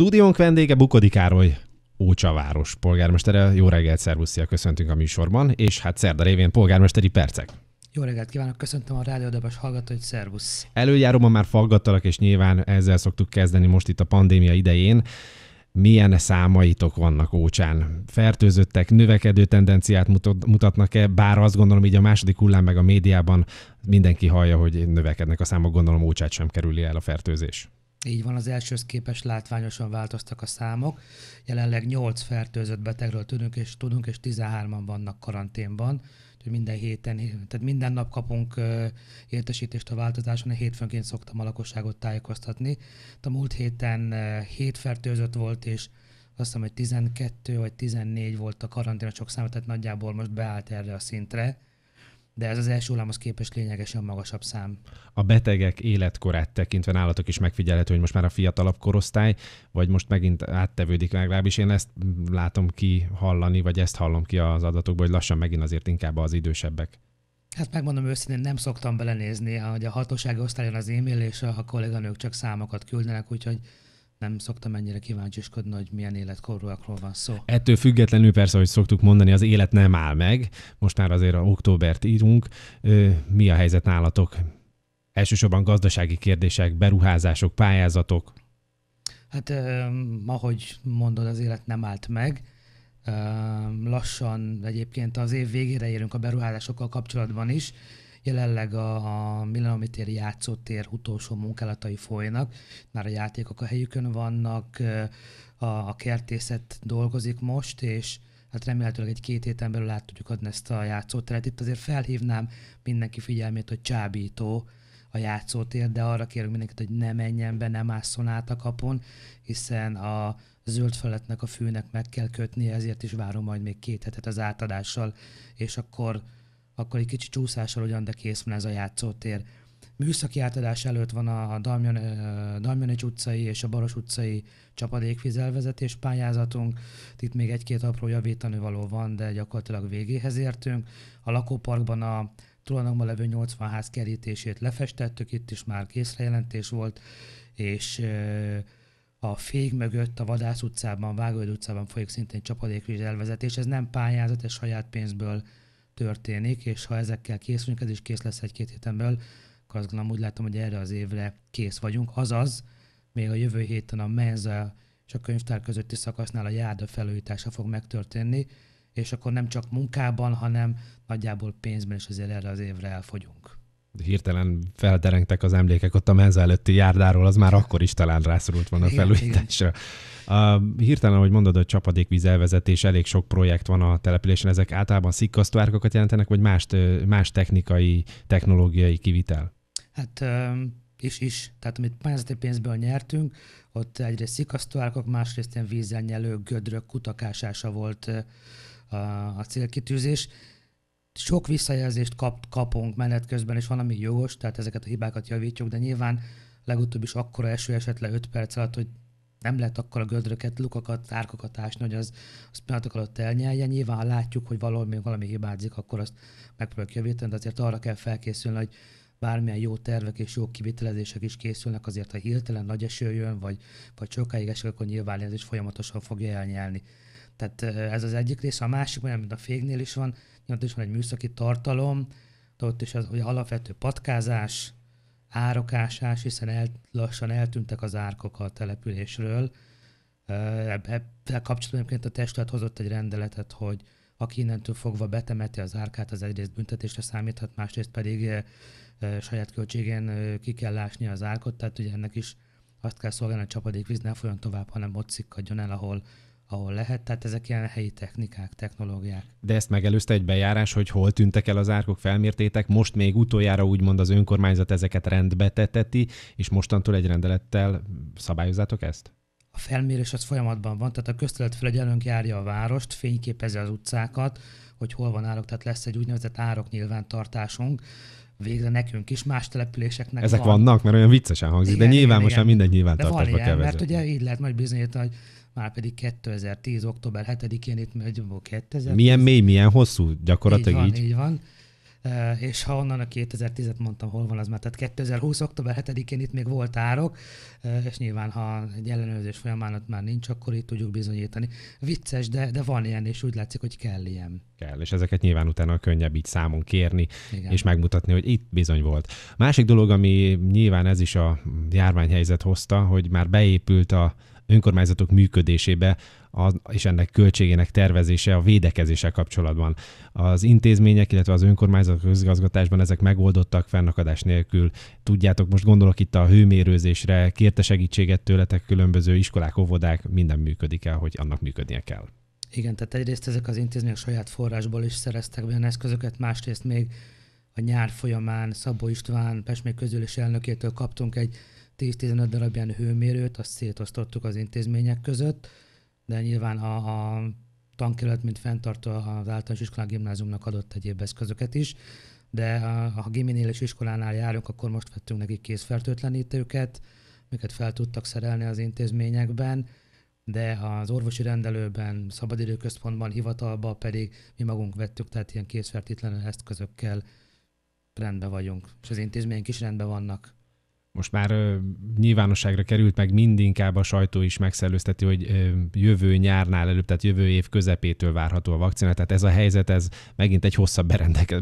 Stúdiónk vendége Bukodi Károly, Ócsaváros polgármestere. Jó reggelt, szervuszia, köszöntünk a műsorban, és hát szerda révén polgármesteri percek. Jó reggelt kívánok, köszöntöm a rádiódabas hallgatóit, szervusz! Előjáróban már faggattalak, és nyilván ezzel szoktuk kezdeni most itt a pandémia idején. Milyen számaitok vannak Ócsán? Fertőzöttek, növekedő tendenciát mutatnak-e? Bár azt gondolom, így a második hullám meg a médiában mindenki hallja, hogy növekednek a számok, gondolom Ócsát sem kerüli el a fertőzés. Így van, az elsőhöz képest látványosan változtak a számok. Jelenleg 8 fertőzött betegről tudunk, és tudunk, és 13-an vannak karanténban. minden héten, tehát minden nap kapunk értesítést a változáson, hétfőnként szoktam a lakosságot tájékoztatni. A múlt héten 7 fertőzött volt, és azt hiszem, hogy 12 vagy 14 volt a karanténosok számot, tehát nagyjából most beállt erre a szintre de ez az első hullámhoz képest lényegesen magasabb szám. A betegek életkorát tekintve nálatok is megfigyelhető, hogy most már a fiatalabb korosztály, vagy most megint áttevődik, legalábbis én ezt látom ki hallani, vagy ezt hallom ki az adatokból, hogy lassan megint azért inkább az idősebbek. Hát megmondom őszintén, nem szoktam belenézni, hogy a hatósági osztályon az e-mail, és a kolléganők csak számokat küldenek, úgyhogy nem szoktam ennyire kíváncsiskodni, hogy milyen életkorúakról van szó. Ettől függetlenül persze, hogy szoktuk mondani, az élet nem áll meg. Most már azért a októbert írunk. Mi a helyzet nálatok? Elsősorban gazdasági kérdések, beruházások, pályázatok? Hát eh, ahogy mondod, az élet nem állt meg. Eh, lassan egyébként az év végére érünk a beruházásokkal kapcsolatban is. Jelenleg a, a Milanomi téri játszótér utolsó munkálatai folynak, már a játékok a helyükön vannak, a, a kertészet dolgozik most, és hát remélhetőleg egy-két héten belül át tudjuk adni ezt a játszóteret. Itt azért felhívnám mindenki figyelmét, hogy csábító, a játszótér, de arra kérünk mindenkit, hogy ne menjen be, ne másszon át a kapon, hiszen a zöld feletnek a fűnek meg kell kötni, ezért is várom majd még két hetet az átadással, és akkor akkor egy kicsi csúszással ugyan, de kész van ez a játszótér. Műszaki átadás előtt van a Damjan, Damjanics utcai és a Baros utcai csapadékvizelvezetés pályázatunk. Itt még egy-két apró javítani való van, de gyakorlatilag végéhez értünk. A lakóparkban a tulajdonban levő 80 ház kerítését lefestettük, itt is már készrejelentés volt, és a Fég mögött, a Vadász utcában, Vágóid utcában folyik szintén csapadékvíz Ez nem pályázat, ez saját pénzből történik, és ha ezekkel készülünk, ez is kész lesz egy-két héten belül, azt gondolom, úgy látom, hogy erre az évre kész vagyunk. Azaz, még a jövő héten a menza és a könyvtár közötti szakasznál a járda felújítása fog megtörténni, és akkor nem csak munkában, hanem nagyjából pénzben is azért erre az évre elfogyunk hirtelen felderengtek az emlékek ott a menza előtti járdáról, az már akkor is talán rászorult volna a felújításra. A, hirtelen, ahogy mondod, a csapadékvíz elvezetés, elég sok projekt van a településen, ezek általában szikkasztvárkokat jelentenek, vagy más, más technikai, technológiai kivitel? Hát is, is. Tehát amit pályázati pénzből nyertünk, ott egyrészt szikasztóárkok, másrészt ilyen nyelő gödrök kutakásása volt a célkitűzés, sok visszajelzést kap, kapunk menet közben, és van, ami jogos, tehát ezeket a hibákat javítjuk, de nyilván legutóbb is akkora eső esett le 5 perc alatt, hogy nem lehet akkor a gödröket, lukakat, árkokat ásni, hogy az, az pillanatok alatt elnyelje. Nyilván, ha látjuk, hogy valami, valami hibázik, akkor azt megpróbáljuk javítani, de azért arra kell felkészülni, hogy bármilyen jó tervek és jó kivitelezések is készülnek, azért ha hirtelen nagy eső jön, vagy, vagy sokáig esik, akkor nyilván ez is folyamatosan fogja elnyelni. Tehát ez az egyik része. A másik, olyan, mint a fégnél is van, ott is van egy műszaki tartalom, de ott is az, hogy alapvető patkázás, árokásás, hiszen el, lassan eltűntek az árkok a településről. Ebben kapcsolatban egyébként a testület hozott egy rendeletet, hogy aki innentől fogva betemeti az árkát, az egyrészt büntetésre számíthat, másrészt pedig saját költségén ki kell lásni az árkot, tehát ugye ennek is azt kell szolgálni, hogy csapadékvíz ne folyjon tovább, hanem ott szikkadjon el, ahol ahol lehet, tehát ezek ilyen helyi technikák, technológiák. De ezt megelőzte egy bejárás, hogy hol tűntek el az árkok, felmértétek, most még utoljára úgymond az önkormányzat ezeket rendbe teteti, és mostantól egy rendelettel szabályozátok ezt? A felmérés az folyamatban van, tehát a közterületfelügyelőnk járja a várost, fényképezi az utcákat, hogy hol van árok, tehát lesz egy úgynevezett árok nyilvántartásunk, végre nekünk is, más településeknek Ezek van. vannak, mert olyan viccesen hangzik, igen, de nyilván igen, most igen. már minden de van ilyen, Mert ugye így lehet majd bizonyítani, hogy már pedig 2010. október 7-én itt megy 2000. Milyen mély, milyen hosszú, gyakorlatilag így. Van, így. így van és ha onnan a 2010-et mondtam, hol van az már, tehát 2020. október 7-én itt még volt árok, és nyilván ha egy ellenőrzés folyamán ott már nincs, akkor itt tudjuk bizonyítani. Vicces, de, de van ilyen, és úgy látszik, hogy kell ilyen. Kell, és ezeket nyilván utána könnyebb így számon kérni, Igen. és megmutatni, hogy itt bizony volt. Másik dolog, ami nyilván ez is a járványhelyzet hozta, hogy már beépült a önkormányzatok működésébe az, és ennek költségének tervezése a védekezéssel kapcsolatban. Az intézmények, illetve az önkormányzatok közigazgatásban ezek megoldottak fennakadás nélkül. Tudjátok, most gondolok itt a hőmérőzésre, kérte segítséget tőletek különböző iskolák, óvodák, minden működik el, hogy annak működnie kell. Igen, tehát egyrészt ezek az intézmények saját forrásból is szereztek olyan eszközöket, másrészt még a nyár folyamán Szabó István Pesmék közülés elnökétől kaptunk egy 10-15 darab ilyen hőmérőt, azt szétosztottuk az intézmények között, de nyilván a, a tankerület, mint fenntartó az általános iskolán gimnáziumnak adott egyéb eszközöket is, de ha a giminél és iskolánál járunk, akkor most vettünk nekik készfertőtlenítőket, amiket fel tudtak szerelni az intézményekben, de az orvosi rendelőben, szabadidőközpontban, hivatalban pedig mi magunk vettük, tehát ilyen készfertőtlen eszközökkel rendben vagyunk, és az intézmények is rendben vannak most már ö, nyilvánosságra került, meg mindinkább a sajtó is megszellőzteti, hogy ö, jövő nyárnál előbb, tehát jövő év közepétől várható a vakcina. Tehát ez a helyzet, ez megint egy hosszabb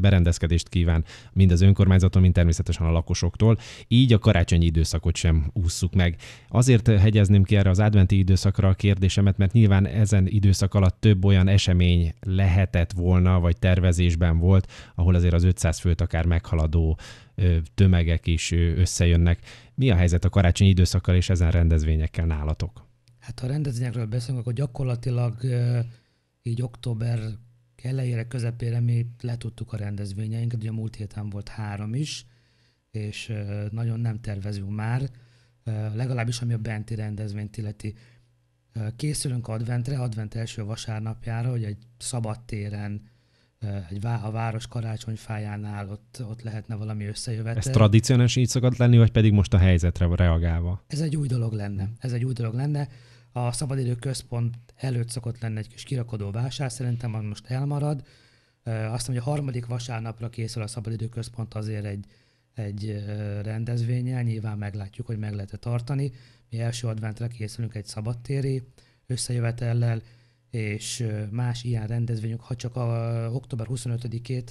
berendezkedést kíván mind az önkormányzaton, mind természetesen a lakosoktól. Így a karácsonyi időszakot sem ússzuk meg. Azért hegyezném ki erre az adventi időszakra a kérdésemet, mert nyilván ezen időszak alatt több olyan esemény lehetett volna, vagy tervezésben volt, ahol azért az 500 főt akár meghaladó tömegek is összejönnek. Mi a helyzet a karácsonyi időszakkal és ezen rendezvényekkel nálatok? Hát ha rendezvényekről beszélünk, akkor gyakorlatilag így október elejére, közepére mi letudtuk a rendezvényeinket, ugye a múlt héten volt három is, és nagyon nem tervezünk már, legalábbis ami a benti rendezvényt illeti. Készülünk adventre, advent első vasárnapjára, hogy egy szabad téren egy vá- a város karácsonyfájánál ott, ott lehetne valami összejövetel. Ez tradicionális így szokott lenni, vagy pedig most a helyzetre reagálva? Ez egy új dolog lenne. Ez egy új dolog lenne. A szabadidő központ előtt szokott lenni egy kis kirakodó vásár, szerintem most elmarad. Azt mondja, hogy a harmadik vasárnapra készül a szabadidő központ azért egy, egy rendezvényel, nyilván meglátjuk, hogy meg lehet tartani. Mi első adventre készülünk egy szabadtéri összejövetellel, és más ilyen rendezvények, ha csak a október 25-ét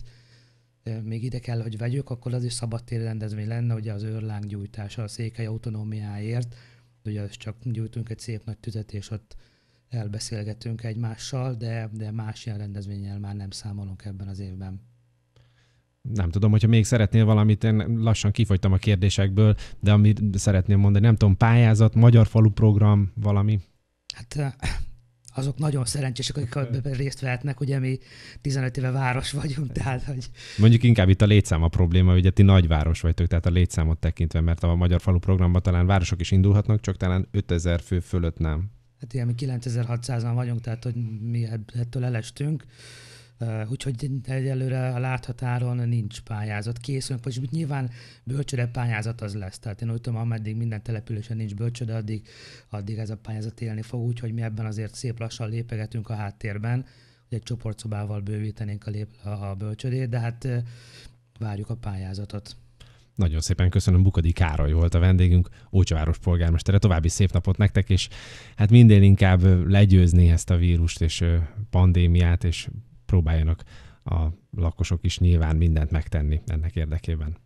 még ide kell, hogy vegyük, akkor az is szabadtéri rendezvény lenne, ugye az őrláng gyújtása a székely autonómiáért, ugye az csak gyújtunk egy szép nagy tüzet, és ott elbeszélgetünk egymással, de, de más ilyen rendezvényel már nem számolunk ebben az évben. Nem tudom, hogyha még szeretnél valamit, én lassan kifogytam a kérdésekből, de amit szeretném mondani, nem tudom, pályázat, magyar falu program, valami? Hát azok nagyon szerencsések, akik részt vehetnek, ugye mi 15 éve város vagyunk, tehát hogy... Mondjuk inkább itt a létszám a probléma, ugye ti nagyváros vagytok, tehát a létszámot tekintve, mert a Magyar Falu programban talán városok is indulhatnak, csak talán 5000 fő fölött nem. Hát ilyen mi 9600-an vagyunk, tehát hogy mi ettől elestünk úgyhogy egyelőre a láthatáron nincs pályázat. Készülünk, vagyis nyilván bölcsőre pályázat az lesz. Tehát én úgy tudom, ameddig minden településen nincs bölcsöde, addig, addig ez a pályázat élni fog, úgyhogy mi ebben azért szép lassan lépegetünk a háttérben, hogy egy csoportszobával bővítenénk a, lép, a bölcsödét, de hát várjuk a pályázatot. Nagyon szépen köszönöm, Bukadi Károly volt a vendégünk, Ócsaváros polgármestere. További szép napot nektek, és hát minden inkább legyőzni ezt a vírust és pandémiát, és próbáljanak a lakosok is nyilván mindent megtenni ennek érdekében.